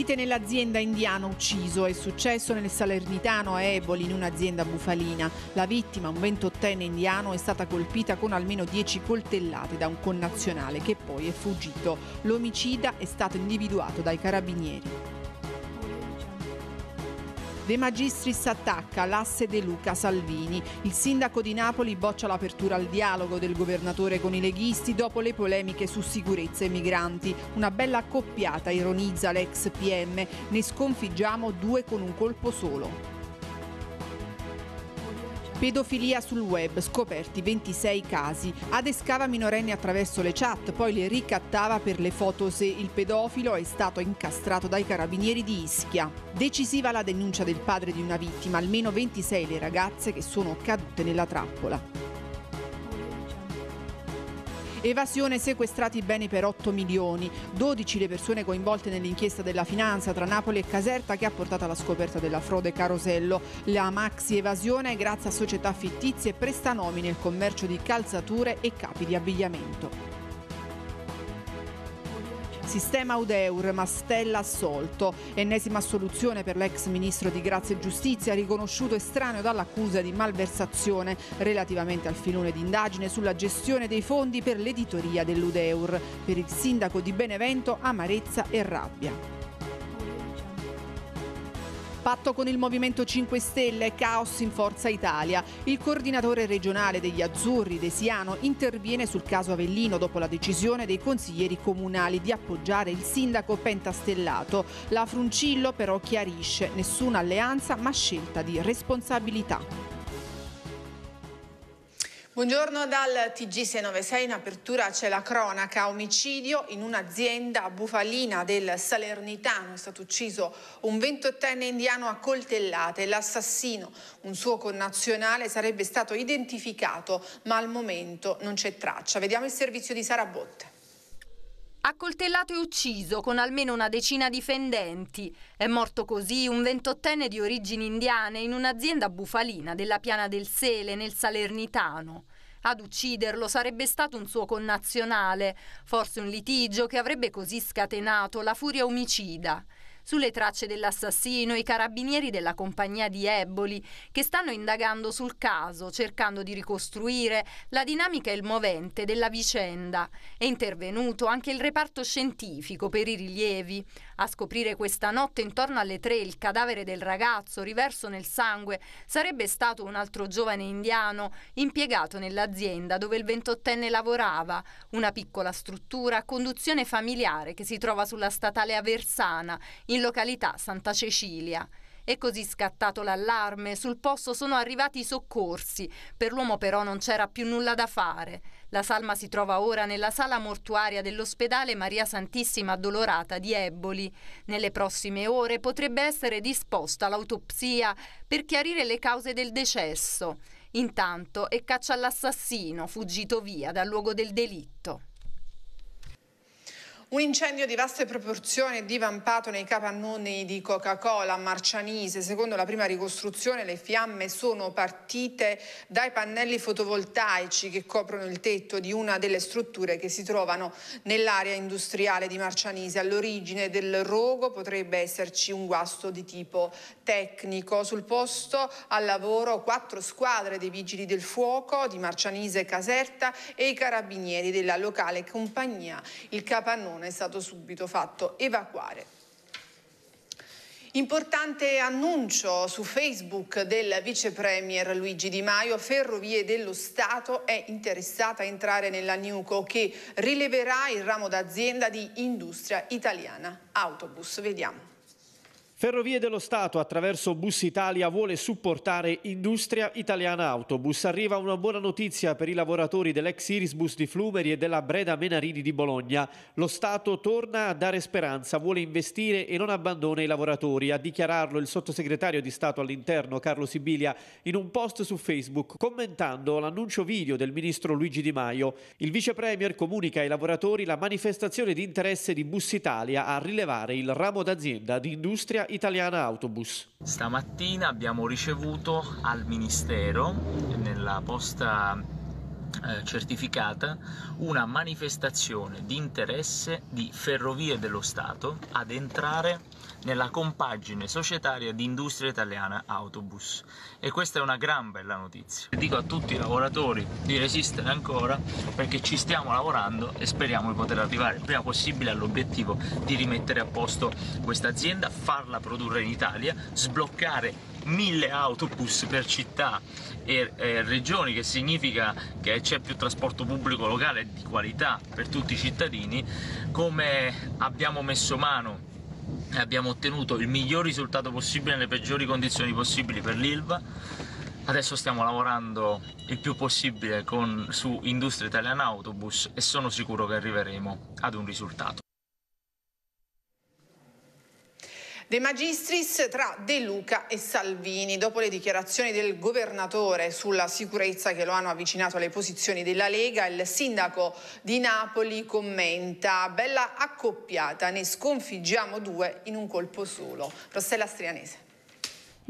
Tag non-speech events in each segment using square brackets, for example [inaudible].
Lite nell'azienda indiano ucciso, è successo nel Salernitano a Eboli in un'azienda bufalina. La vittima, un 28enne indiano, è stata colpita con almeno 10 coltellate da un connazionale che poi è fuggito. L'omicida è stato individuato dai carabinieri. De Magistris attacca l'asse De Luca Salvini. Il sindaco di Napoli boccia l'apertura al dialogo del governatore con i leghisti dopo le polemiche su sicurezza e migranti. Una bella accoppiata, ironizza l'ex PM. Ne sconfiggiamo due con un colpo solo. Pedofilia sul web, scoperti 26 casi. Adescava minorenni attraverso le chat, poi le ricattava per le foto se il pedofilo è stato incastrato dai carabinieri di Ischia. Decisiva la denuncia del padre di una vittima, almeno 26 le ragazze che sono cadute nella trappola. Evasione sequestrati beni per 8 milioni. 12 le persone coinvolte nell'inchiesta della finanza tra Napoli e Caserta che ha portato alla scoperta della frode Carosello. La maxi evasione grazie a società fittizie prestanomi nel commercio di calzature e capi di abbigliamento. Sistema Udeur, Mastella assolto. Ennesima soluzione per l'ex ministro di Grazia e Giustizia, riconosciuto estraneo dall'accusa di malversazione relativamente al filone d'indagine sulla gestione dei fondi per l'editoria dell'Udeur. Per il sindaco di Benevento, amarezza e rabbia patto con il Movimento 5 Stelle, caos in Forza Italia. Il coordinatore regionale degli Azzurri, Desiano, interviene sul caso Avellino dopo la decisione dei consiglieri comunali di appoggiare il sindaco pentastellato. La Fruncillo però chiarisce nessuna alleanza ma scelta di responsabilità. Buongiorno dal TG696, in apertura c'è la cronaca, omicidio in un'azienda a Bufalina del Salernitano, è stato ucciso un 28enne indiano a coltellate, l'assassino, un suo connazionale, sarebbe stato identificato ma al momento non c'è traccia. Vediamo il servizio di Sara Botte. Accoltellato e ucciso con almeno una decina di fendenti. È morto così un ventottenne di origini indiane in un'azienda bufalina della Piana del Sele nel Salernitano. Ad ucciderlo sarebbe stato un suo connazionale, forse un litigio che avrebbe così scatenato la furia omicida. Sulle tracce dell'assassino, i carabinieri della compagnia di Eboli, che stanno indagando sul caso, cercando di ricostruire la dinamica e il movente della vicenda. È intervenuto anche il reparto scientifico per i rilievi. A scoprire questa notte intorno alle tre il cadavere del ragazzo riverso nel sangue sarebbe stato un altro giovane indiano impiegato nell'azienda dove il ventottenne lavorava, una piccola struttura a conduzione familiare che si trova sulla statale Aversana, in località Santa Cecilia. È così scattato l'allarme, sul posto sono arrivati i soccorsi, per l'uomo però non c'era più nulla da fare. La salma si trova ora nella sala mortuaria dell'ospedale Maria Santissima Addolorata di Eboli. Nelle prossime ore potrebbe essere disposta l'autopsia per chiarire le cause del decesso. Intanto è caccia all'assassino, fuggito via dal luogo del delitto. Un incendio di vaste proporzioni è divampato nei capannoni di Coca-Cola a Marcianise. Secondo la prima ricostruzione le fiamme sono partite dai pannelli fotovoltaici che coprono il tetto di una delle strutture che si trovano nell'area industriale di Marcianise. All'origine del rogo potrebbe esserci un guasto di tipo tecnico. Sul posto al lavoro quattro squadre dei vigili del fuoco di Marcianise e Caserta e i carabinieri della locale compagnia. Il capannone è stato subito fatto evacuare. Importante annuncio su Facebook del vice premier Luigi Di Maio, Ferrovie dello Stato è interessata a entrare nella Nuco che rileverà il ramo d'azienda di Industria Italiana Autobus. Vediamo. Ferrovie dello Stato attraverso Bus Italia vuole supportare Industria Italiana Autobus. Arriva una buona notizia per i lavoratori dell'ex Irisbus di Flumeri e della Breda Menarini di Bologna. Lo Stato torna a dare speranza, vuole investire e non abbandona i lavoratori. A dichiararlo il sottosegretario di Stato all'interno Carlo Sibilia in un post su Facebook commentando l'annuncio video del ministro Luigi Di Maio. Il vice premier comunica ai lavoratori la manifestazione di interesse di Bus Italia a rilevare il ramo d'azienda di Industria Italiana Autobus. Stamattina abbiamo ricevuto al Ministero, nella posta eh, certificata una manifestazione di interesse di Ferrovie dello Stato ad entrare nella compagine societaria di Industria Italiana Autobus e questa è una gran bella notizia. Dico a tutti i lavoratori di resistere ancora perché ci stiamo lavorando e speriamo di poter arrivare il prima possibile all'obiettivo di rimettere a posto questa azienda, farla produrre in Italia, sbloccare 1000 autobus per città e, e regioni, che significa che c'è più trasporto pubblico locale di qualità per tutti i cittadini, come abbiamo messo mano e abbiamo ottenuto il miglior risultato possibile nelle peggiori condizioni possibili per l'ILVA adesso stiamo lavorando il più possibile con, su Industria Italiana Autobus e sono sicuro che arriveremo ad un risultato De Magistris tra De Luca e Salvini. Dopo le dichiarazioni del governatore sulla sicurezza che lo hanno avvicinato alle posizioni della Lega, il sindaco di Napoli commenta bella accoppiata, ne sconfiggiamo due in un colpo solo. Rossella Strianese.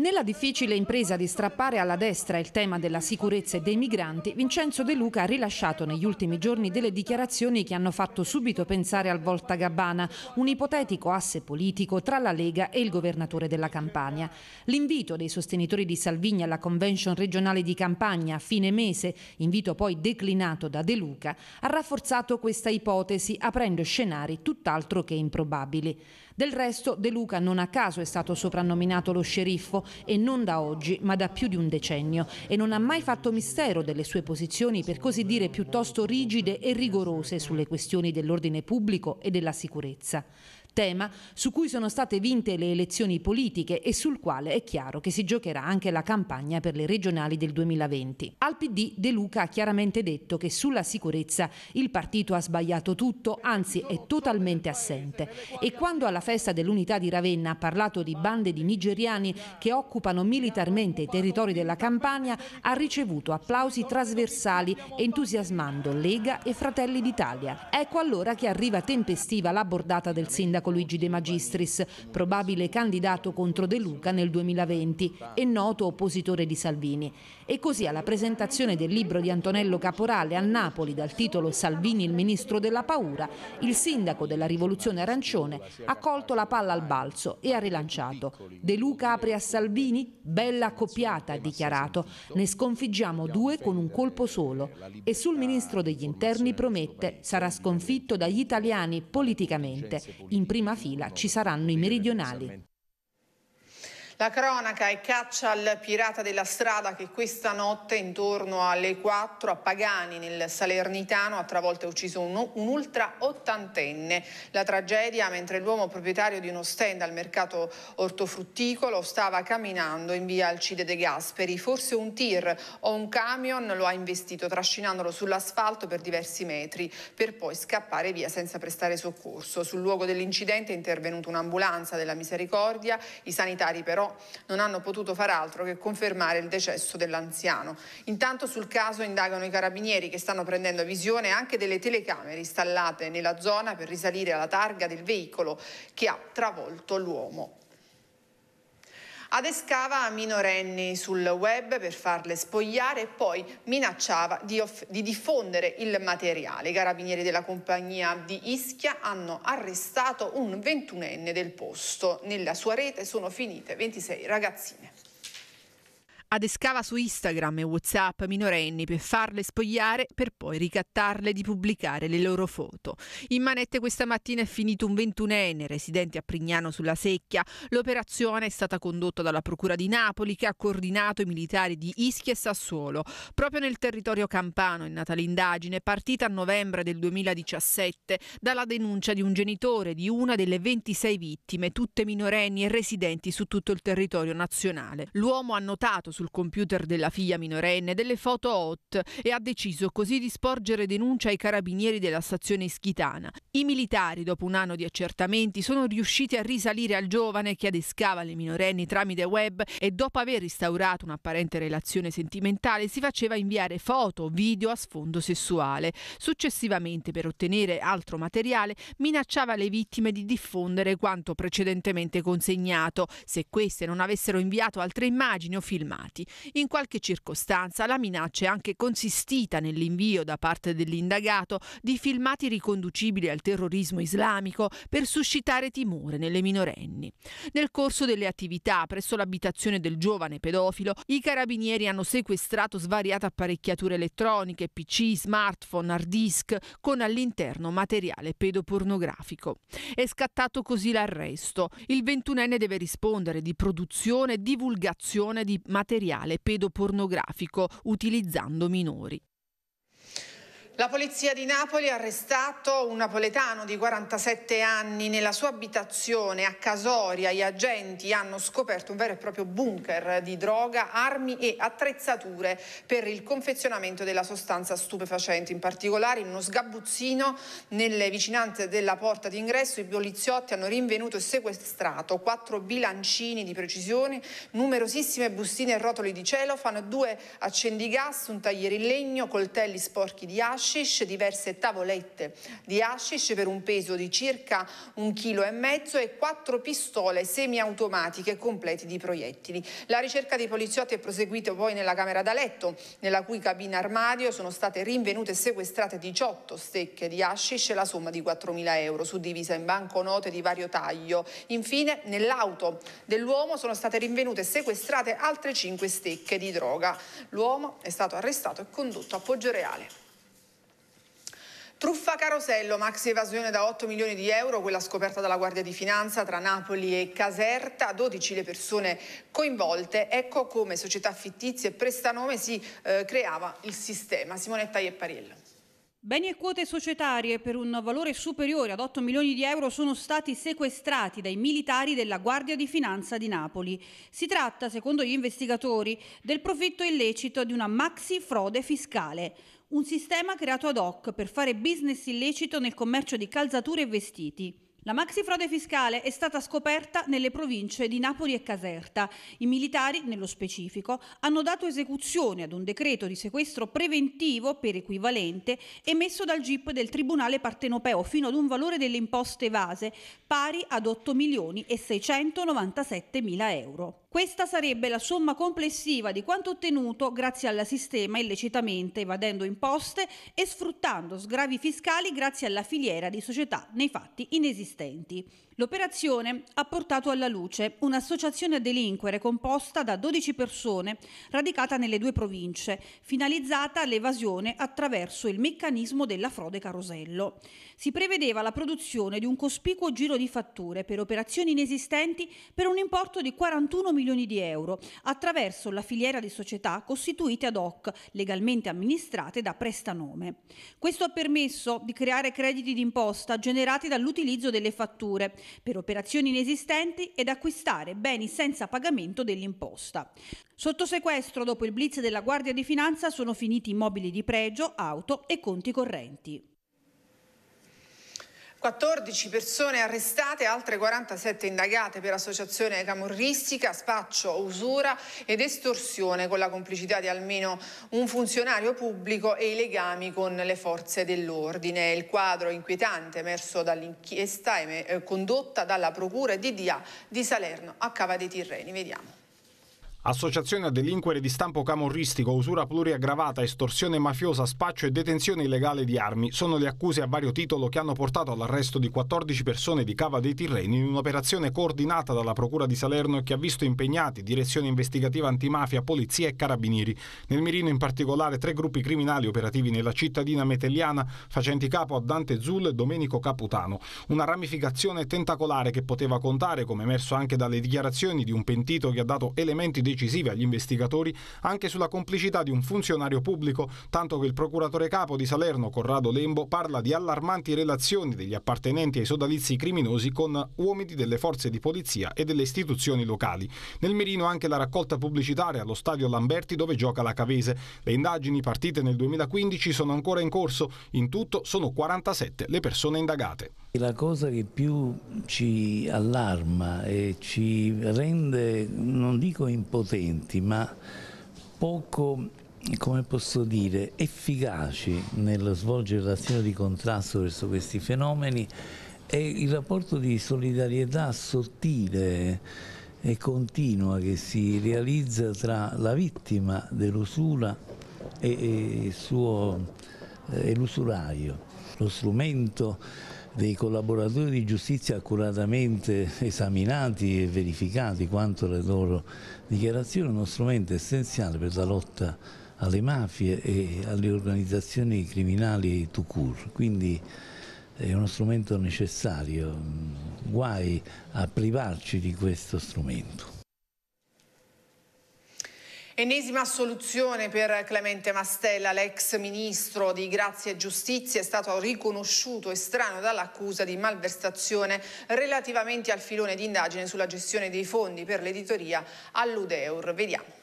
Nella difficile impresa di strappare alla destra il tema della sicurezza e dei migranti, Vincenzo De Luca ha rilasciato negli ultimi giorni delle dichiarazioni che hanno fatto subito pensare al Volta Gabbana, un ipotetico asse politico tra la Lega e il governatore della Campania. L'invito dei sostenitori di Salvini alla convention regionale di Campania a fine mese, invito poi declinato da De Luca, ha rafforzato questa ipotesi aprendo scenari tutt'altro che improbabili. Del resto De Luca non a caso è stato soprannominato lo sceriffo e non da oggi ma da più di un decennio e non ha mai fatto mistero delle sue posizioni per così dire piuttosto rigide e rigorose sulle questioni dell'ordine pubblico e della sicurezza sistema su cui sono state vinte le elezioni politiche e sul quale è chiaro che si giocherà anche la campagna per le regionali del 2020. Al PD De Luca ha chiaramente detto che sulla sicurezza il partito ha sbagliato tutto, anzi è totalmente assente. E quando alla festa dell'unità di Ravenna ha parlato di bande di nigeriani che occupano militarmente i territori della Campania, ha ricevuto applausi trasversali entusiasmando Lega e Fratelli d'Italia. Ecco allora che arriva tempestiva la bordata del sindaco Luigi De Magistris, probabile candidato contro De Luca nel 2020 e noto oppositore di Salvini. E così alla presentazione del libro di Antonello Caporale a Napoli dal titolo Salvini il ministro della paura, il sindaco della rivoluzione arancione ha colto la palla al balzo e ha rilanciato. De Luca apre a Salvini? Bella accoppiata, ha dichiarato. Ne sconfiggiamo due con un colpo solo. E sul ministro degli interni promette sarà sconfitto dagli italiani politicamente. In prima fila ci saranno i meridionali. La cronaca è caccia al pirata della strada che questa notte intorno alle 4 a Pagani nel Salernitano ha travolto e ucciso un, un ultra ottantenne. La tragedia mentre l'uomo proprietario di uno stand al mercato ortofrutticolo stava camminando in via Alcide De Gasperi. Forse un tir o un camion lo ha investito trascinandolo sull'asfalto per diversi metri per poi scappare via senza prestare soccorso. Sul luogo dell'incidente è intervenuta un'ambulanza della misericordia, i sanitari però non hanno potuto far altro che confermare il decesso dell'anziano. Intanto sul caso indagano i carabinieri che stanno prendendo visione anche delle telecamere installate nella zona per risalire alla targa del veicolo che ha travolto l'uomo. Adescava minorenni sul web per farle spogliare e poi minacciava di, di diffondere il materiale. I carabinieri della compagnia di Ischia hanno arrestato un ventunenne del posto. Nella sua rete sono finite 26 ragazzine adescava su Instagram e WhatsApp minorenni per farle spogliare per poi ricattarle di pubblicare le loro foto. In manette questa mattina è finito un ventunenne residente a Prignano sulla Secchia. L'operazione è stata condotta dalla Procura di Napoli che ha coordinato i militari di Ischia e Sassuolo. Proprio nel territorio campano è nata l'indagine partita a novembre del 2017 dalla denuncia di un genitore di una delle 26 vittime, tutte minorenni e residenti su tutto il territorio nazionale. L'uomo ha notato su sul computer della figlia minorenne delle foto hot e ha deciso così di sporgere denuncia ai carabinieri della stazione ischitana. I militari, dopo un anno di accertamenti, sono riusciti a risalire al giovane che adescava le minorenni tramite web e dopo aver instaurato un'apparente relazione sentimentale si faceva inviare foto, video a sfondo sessuale. Successivamente, per ottenere altro materiale, minacciava le vittime di diffondere quanto precedentemente consegnato, se queste non avessero inviato altre immagini o filmati indagati. In qualche circostanza la minaccia è anche consistita nell'invio da parte dell'indagato di filmati riconducibili al terrorismo islamico per suscitare timore nelle minorenni. Nel corso delle attività presso l'abitazione del giovane pedofilo, i carabinieri hanno sequestrato svariate apparecchiature elettroniche, PC, smartphone, hard disk con all'interno materiale pedopornografico. È scattato così l'arresto. Il ventunenne deve rispondere di produzione e divulgazione di materiale materiale pedopornografico utilizzando minori. La polizia di Napoli ha arrestato un napoletano di 47 anni nella sua abitazione a Casoria. Gli agenti hanno scoperto un vero e proprio bunker di droga, armi e attrezzature per il confezionamento della sostanza stupefacente. In particolare in uno sgabuzzino nelle vicinanze della porta d'ingresso i poliziotti hanno rinvenuto e sequestrato quattro bilancini di precisione, numerosissime bustine e rotoli di celofano, due accendigas, un tagliere in legno, coltelli sporchi di ascia hashish, diverse tavolette di hashish per un peso di circa un chilo e mezzo e quattro pistole semiautomatiche complete di proiettili. La ricerca dei poliziotti è proseguita poi nella camera da letto, nella cui cabina armadio sono state rinvenute e sequestrate 18 stecche di hashish e la somma di 4.000 euro, suddivisa in banconote di vario taglio. Infine, nell'auto dell'uomo sono state rinvenute e sequestrate altre 5 stecche di droga. L'uomo è stato arrestato e condotto a Poggio Reale. Truffa carosello, maxi evasione da 8 milioni di euro, quella scoperta dalla Guardia di Finanza tra Napoli e Caserta, 12 le persone coinvolte, ecco come società fittizie e prestanome si eh, creava il sistema. Simonetta Iepariello. Beni e quote societarie per un valore superiore ad 8 milioni di euro sono stati sequestrati dai militari della Guardia di Finanza di Napoli. Si tratta, secondo gli investigatori, del profitto illecito di una maxi frode fiscale un sistema creato ad hoc per fare business illecito nel commercio di calzature e vestiti. La maxifrode fiscale è stata scoperta nelle province di Napoli e Caserta. I militari, nello specifico, hanno dato esecuzione ad un decreto di sequestro preventivo per equivalente emesso dal GIP del Tribunale Partenopeo fino ad un valore delle imposte evase pari ad 8 milioni e 697 mila euro. Questa sarebbe la somma complessiva di quanto ottenuto grazie al sistema illecitamente evadendo imposte e sfruttando sgravi fiscali grazie alla filiera di società nei fatti inesistenti. L'operazione ha portato alla luce un'associazione a delinquere composta da 12 persone radicata nelle due province, finalizzata all'evasione attraverso il meccanismo della frode carosello. Si prevedeva la produzione di un cospicuo giro di fatture per operazioni inesistenti per un importo di 41 milioni milioni di euro attraverso la filiera di società costituite ad hoc, legalmente amministrate da prestanome. Questo ha permesso di creare crediti d'imposta generati dall'utilizzo delle fatture per operazioni inesistenti ed acquistare beni senza pagamento dell'imposta. Sotto sequestro dopo il blitz della Guardia di Finanza sono finiti immobili di pregio, auto e conti correnti. 14 persone arrestate, altre 47 indagate per associazione camorristica, spaccio, usura ed estorsione con la complicità di almeno un funzionario pubblico e i legami con le forze dell'ordine. Il quadro inquietante emerso dall'inchiesta eh, condotta dalla Procura di DDA di Salerno a Cava dei Tirreni. Vediamo. Associazione a delinquere di stampo camorristico, usura pluriaggravata, estorsione mafiosa, spaccio e detenzione illegale di armi sono le accuse a vario titolo che hanno portato all'arresto di 14 persone di Cava dei Tirreni in un'operazione coordinata dalla Procura di Salerno e che ha visto impegnati direzione investigativa antimafia, polizia e carabinieri. Nel mirino in particolare tre gruppi criminali operativi nella cittadina metelliana facenti capo a Dante Zul e Domenico Caputano. Una ramificazione tentacolare che poteva contare, come emerso anche dalle dichiarazioni di un pentito che ha dato elementi di decisive agli investigatori anche sulla complicità di un funzionario pubblico, tanto che il procuratore capo di Salerno, Corrado Lembo, parla di allarmanti relazioni degli appartenenti ai sodalizi criminosi con uomini delle forze di polizia e delle istituzioni locali. Nel mirino anche la raccolta pubblicitaria allo stadio Lamberti dove gioca la Cavese. Le indagini partite nel 2015 sono ancora in corso, in tutto sono 47 le persone indagate. La cosa che più ci allarma e ci rende, non dico impotenti, ma poco, come posso dire, efficaci nel svolgere l'azione di contrasto verso questi fenomeni è il rapporto di solidarietà sottile e continua che si realizza tra la vittima dell'usura e, e, e l'usuraio. Lo strumento dei collaboratori di giustizia accuratamente esaminati e verificati quanto le loro dichiarazioni, uno strumento essenziale per la lotta alle mafie e alle organizzazioni criminali tout court. Quindi è uno strumento necessario, guai a privarci di questo strumento. Ennesima soluzione per Clemente Mastella, l'ex ministro di Grazia e Giustizia, è stato riconosciuto estraneo dall'accusa di malversazione relativamente al filone di indagine sulla gestione dei fondi per l'editoria all'Udeur. Vediamo.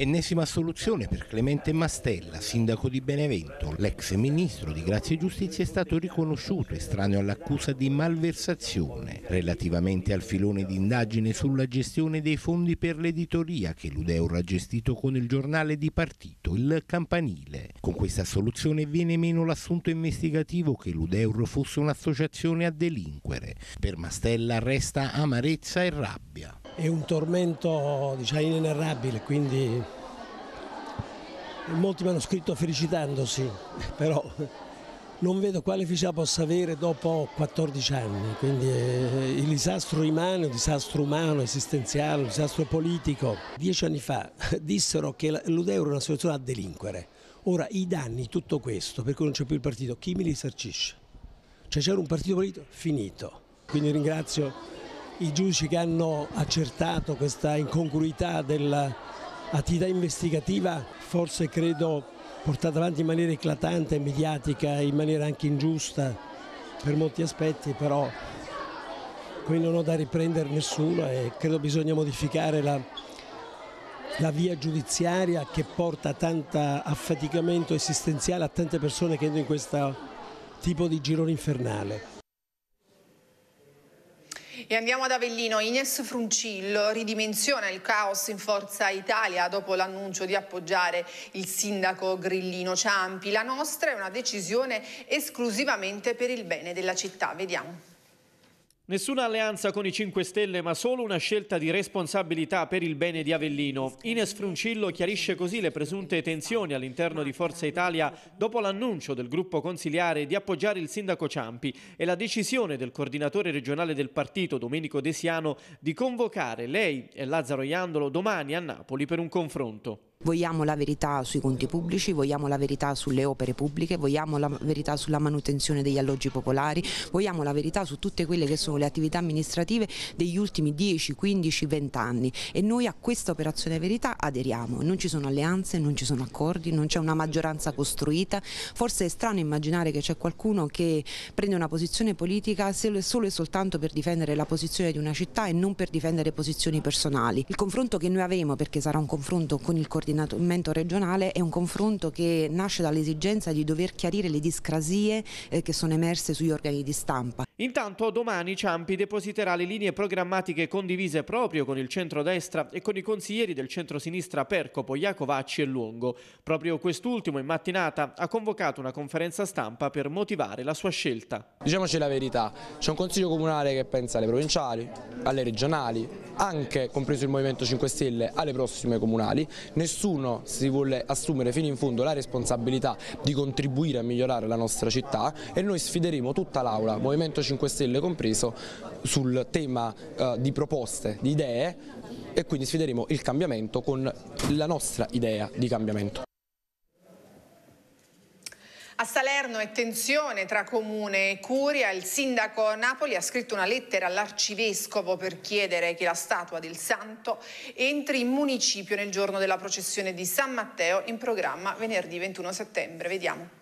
Ennesima soluzione per Clemente Mastella, sindaco di Benevento. L'ex ministro di Grazia e Giustizia è stato riconosciuto estraneo all'accusa di malversazione relativamente al filone di indagine sulla gestione dei fondi per l'editoria che l'Udeura ha gestito con il giornale di partito, il Campanile. Con questa soluzione viene meno l'assunto investigativo che l'Udeuro fosse un'associazione a delinquere. Per Mastella resta amarezza e rabbia è un tormento diciamo, inenarrabile, quindi molti mi hanno scritto felicitandosi, [laughs] però non vedo quale felicità possa avere dopo 14 anni, quindi eh, il disastro rimane un disastro umano, esistenziale, un disastro politico. Dieci anni fa [laughs] dissero che l'Udeuro era una situazione a delinquere, ora i danni, tutto questo, per cui non c'è più il partito, chi mi li risarcisce? Cioè c'era un partito politico finito, quindi ringrazio i giudici che hanno accertato questa incongruità dell'attività investigativa forse credo portata avanti in maniera eclatante, mediatica, in maniera anche ingiusta per molti aspetti, però qui non ho da riprendere nessuno e credo bisogna modificare la, la via giudiziaria che porta tanto affaticamento esistenziale a tante persone che entrano in questo tipo di girone infernale. E andiamo ad Avellino. Ines Fruncillo ridimensiona il caos in Forza Italia dopo l'annuncio di appoggiare il sindaco Grillino Ciampi. La nostra è una decisione esclusivamente per il bene della città. Vediamo. Nessuna alleanza con i 5 Stelle, ma solo una scelta di responsabilità per il bene di Avellino. Ines Fruncillo chiarisce così le presunte tensioni all'interno di Forza Italia dopo l'annuncio del gruppo consiliare di appoggiare il sindaco Ciampi e la decisione del coordinatore regionale del partito, Domenico Desiano, di convocare lei e Lazzaro Iandolo domani a Napoli per un confronto. Vogliamo la verità sui conti pubblici, vogliamo la verità sulle opere pubbliche, vogliamo la verità sulla manutenzione degli alloggi popolari, vogliamo la verità su tutte quelle che sono le attività amministrative degli ultimi 10, 15, 20 anni e noi a questa operazione verità aderiamo, non ci sono alleanze, non ci sono accordi, non c'è una maggioranza costruita, forse è strano immaginare che c'è qualcuno che prende una posizione politica solo e soltanto per difendere la posizione di una città e non per difendere posizioni personali. Il confronto che noi avremo, perché sarà un confronto con il coordinatore coordinamento regionale è un confronto che nasce dall'esigenza di dover chiarire le discrasie eh, che sono emerse sugli organi di stampa. Intanto domani Ciampi depositerà le linee programmatiche condivise proprio con il centro-destra e con i consiglieri del centro-sinistra Percopo, Iacovacci e Luongo. Proprio quest'ultimo in mattinata ha convocato una conferenza stampa per motivare la sua scelta. Diciamoci la verità, c'è un consiglio comunale che pensa alle provinciali, alle regionali, anche compreso il Movimento 5 Stelle, alle prossime comunali. Nessuno nessuno si vuole assumere fino in fondo la responsabilità di contribuire a migliorare la nostra città e noi sfideremo tutta l'Aula, Movimento 5 Stelle compreso, sul tema eh, di proposte, di idee e quindi sfideremo il cambiamento con la nostra idea di cambiamento. A Salerno è tensione tra comune e curia. Il sindaco Napoli ha scritto una lettera all'arcivescovo per chiedere che la statua del santo entri in municipio nel giorno della processione di San Matteo in programma venerdì 21 settembre. Vediamo.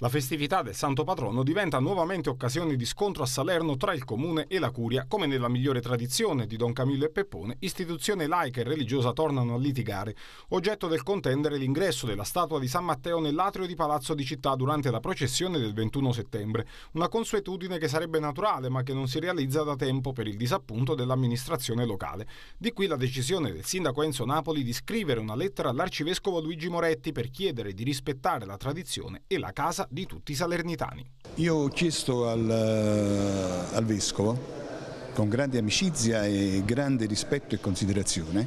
La festività del Santo Patrono diventa nuovamente occasione di scontro a Salerno tra il comune e la curia, come nella migliore tradizione di Don Camillo e Peppone, istituzione laica e religiosa tornano a litigare, oggetto del contendere l'ingresso della statua di San Matteo nell'atrio di Palazzo di Città durante la processione del 21 settembre, una consuetudine che sarebbe naturale ma che non si realizza da tempo per il disappunto dell'amministrazione locale. Di qui la decisione del sindaco Enzo Napoli di scrivere una lettera all'arcivescovo Luigi Moretti per chiedere di rispettare la tradizione e la casa di tutti i salernitani. Io ho chiesto al, eh, al Vescovo con grande amicizia e grande rispetto e considerazione,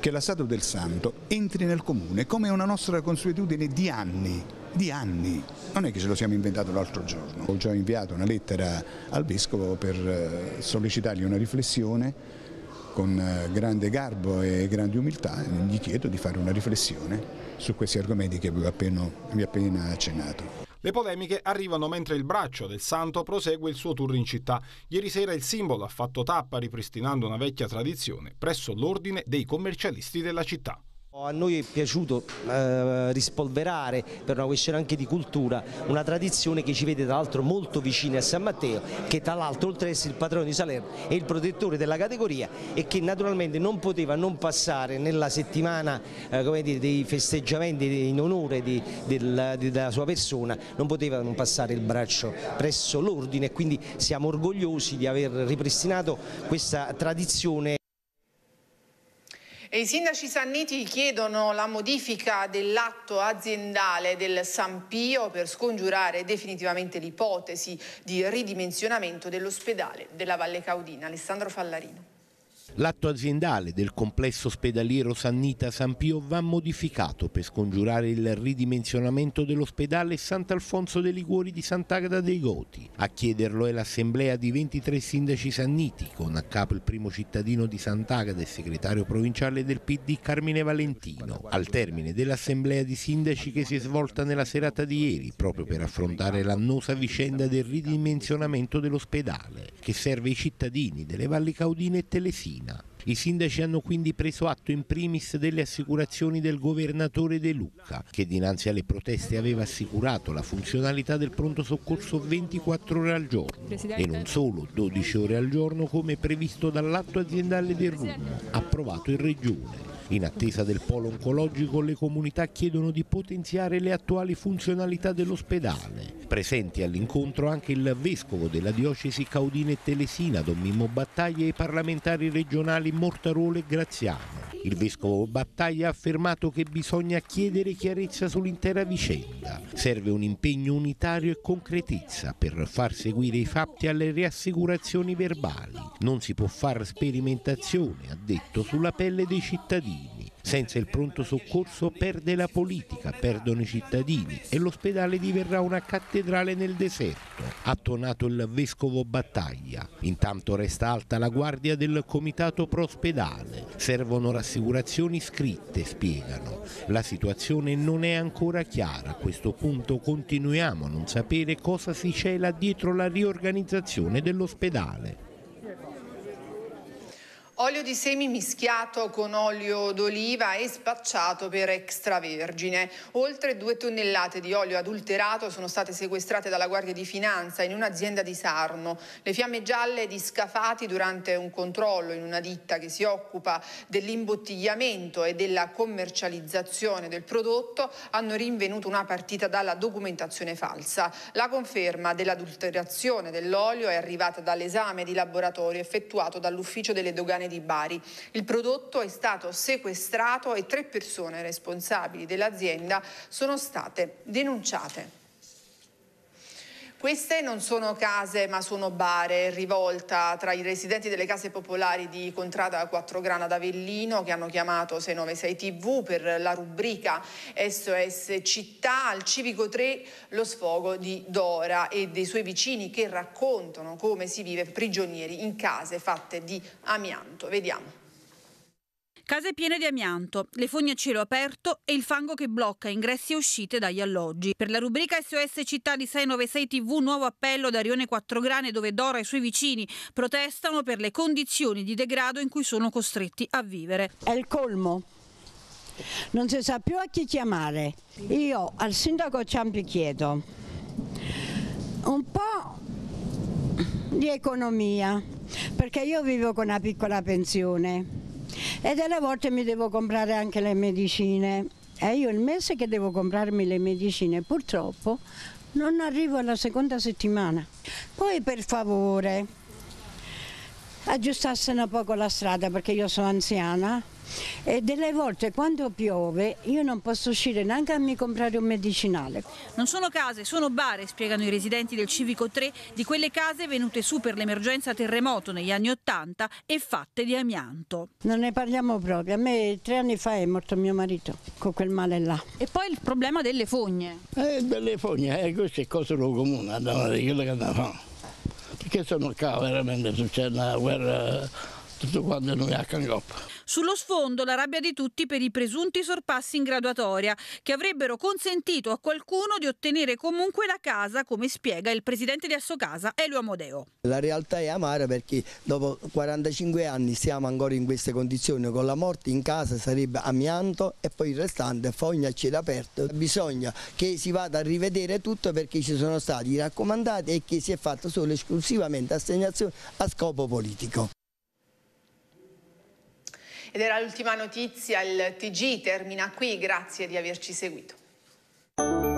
che la statua del santo entri nel comune come una nostra consuetudine di anni, di anni. Non è che ce lo siamo inventato l'altro giorno. Ho già inviato una lettera al Vescovo per eh, sollecitargli una riflessione con eh, grande garbo e grande umiltà gli chiedo di fare una riflessione su questi argomenti che vi ho appena accennato. Le polemiche arrivano mentre il braccio del santo prosegue il suo tour in città. Ieri sera il simbolo ha fatto tappa ripristinando una vecchia tradizione presso l'ordine dei commercialisti della città. A noi è piaciuto eh, rispolverare, per una questione anche di cultura, una tradizione che ci vede tra l'altro molto vicini a San Matteo, che tra l'altro oltre ad essere il patrono di Salerno è il protettore della categoria e che naturalmente non poteva non passare nella settimana eh, dire, dei festeggiamenti in onore di, del, di, della sua persona, non poteva non passare il braccio presso l'ordine e quindi siamo orgogliosi di aver ripristinato questa tradizione e I sindaci sanniti chiedono la modifica dell'atto aziendale del San Pio per scongiurare definitivamente l'ipotesi di ridimensionamento dell'ospedale della Valle Caudina. Alessandro Fallarino. L'atto aziendale del complesso ospedaliero Sannita San Pio va modificato per scongiurare il ridimensionamento dell'ospedale Sant'Alfonso dei Liguori di Sant'Agata dei Goti. A chiederlo è l'assemblea di 23 sindaci sanniti, con a capo il primo cittadino di Sant'Agata e segretario provinciale del PD Carmine Valentino, al termine dell'assemblea di sindaci che si è svolta nella serata di ieri, proprio per affrontare l'annosa vicenda del ridimensionamento dell'ospedale, che serve i cittadini delle Valli Caudine e Telesino i sindaci hanno quindi preso atto in primis delle assicurazioni del governatore De Lucca, che dinanzi alle proteste aveva assicurato la funzionalità del pronto soccorso 24 ore al giorno e non solo 12 ore al giorno come previsto dall'atto aziendale del RUM, approvato in Regione. In attesa del polo oncologico le comunità chiedono di potenziare le attuali funzionalità dell'ospedale. Presenti all'incontro anche il vescovo della diocesi Caudine e Telesina, Don Mimmo Battaglia e i parlamentari regionali Mortarolo e Graziano. Il vescovo Battaglia ha affermato che bisogna chiedere chiarezza sull'intera vicenda. Serve un impegno unitario e concretezza per far seguire i fatti alle riassicurazioni verbali. Non si può fare sperimentazione, ha detto, sulla pelle dei cittadini senza il pronto soccorso perde la politica, perdono i cittadini e l'ospedale diverrà una cattedrale nel deserto, ha tonato il vescovo Battaglia. Intanto resta alta la guardia del comitato prospedale. Servono rassicurazioni scritte, spiegano. La situazione non è ancora chiara. A questo punto continuiamo a non sapere cosa si cela dietro la riorganizzazione dell'ospedale. Olio di semi mischiato con olio d'oliva e spacciato per extravergine. Oltre due tonnellate di olio adulterato sono state sequestrate dalla Guardia di Finanza in un'azienda di Sarno. Le fiamme gialle di Scafati durante un controllo in una ditta che si occupa dell'imbottigliamento e della commercializzazione del prodotto hanno rinvenuto una partita dalla documentazione falsa. La conferma dell'adulterazione dell'olio è arrivata dall'esame di laboratorio effettuato dall'ufficio delle dogane Fontane di Bari. Il prodotto è stato sequestrato e tre persone responsabili dell'azienda sono state denunciate. Queste non sono case ma sono bare, rivolta tra i residenti delle case popolari di Contrada Quattrograna d'Avellino che hanno chiamato 696 TV per la rubrica SOS Città, al Civico 3 lo sfogo di Dora e dei suoi vicini che raccontano come si vive prigionieri in case fatte di amianto. Vediamo. Case piene di amianto, le fogne a cielo aperto e il fango che blocca ingressi e uscite dagli alloggi. Per la rubrica SOS Città di 696 TV, nuovo appello da Rione Quattrograne dove Dora e i suoi vicini protestano per le condizioni di degrado in cui sono costretti a vivere. È il colmo. Non si sa più a chi chiamare. Io al sindaco Ciampi chiedo un po' di economia, perché io vivo con una piccola pensione e delle volte mi devo comprare anche le medicine. E io il mese che devo comprarmi le medicine purtroppo non arrivo alla seconda settimana. Poi per favore aggiustassero un poco la strada perché io sono anziana e delle volte quando piove io non posso uscire neanche a mi comprare un medicinale. Non sono case, sono bare, spiegano i residenti del Civico 3, di quelle case venute su per l'emergenza terremoto negli anni 80 e fatte di amianto. Non ne parliamo proprio, a me tre anni fa è morto mio marito con quel male là. E poi il problema delle fogne. Eh, delle fogne, eh, questo è cosa lo comune, andavano di quello che andavano. Perché sono qua veramente, succede una guerra tutto quanto noi a Caniloppa. Sullo sfondo la rabbia di tutti per i presunti sorpassi in graduatoria che avrebbero consentito a qualcuno di ottenere comunque la casa, come spiega il presidente di Assocasa, Elio Amodeo. La realtà è amara perché dopo 45 anni siamo ancora in queste condizioni, con la morte in casa sarebbe amianto e poi il restante fogna a cielo aperto. Bisogna che si vada a rivedere tutto perché ci sono stati i raccomandati e che si è fatto solo esclusivamente assegnazione a scopo politico. Ed era l'ultima notizia, il TG termina qui, grazie di averci seguito.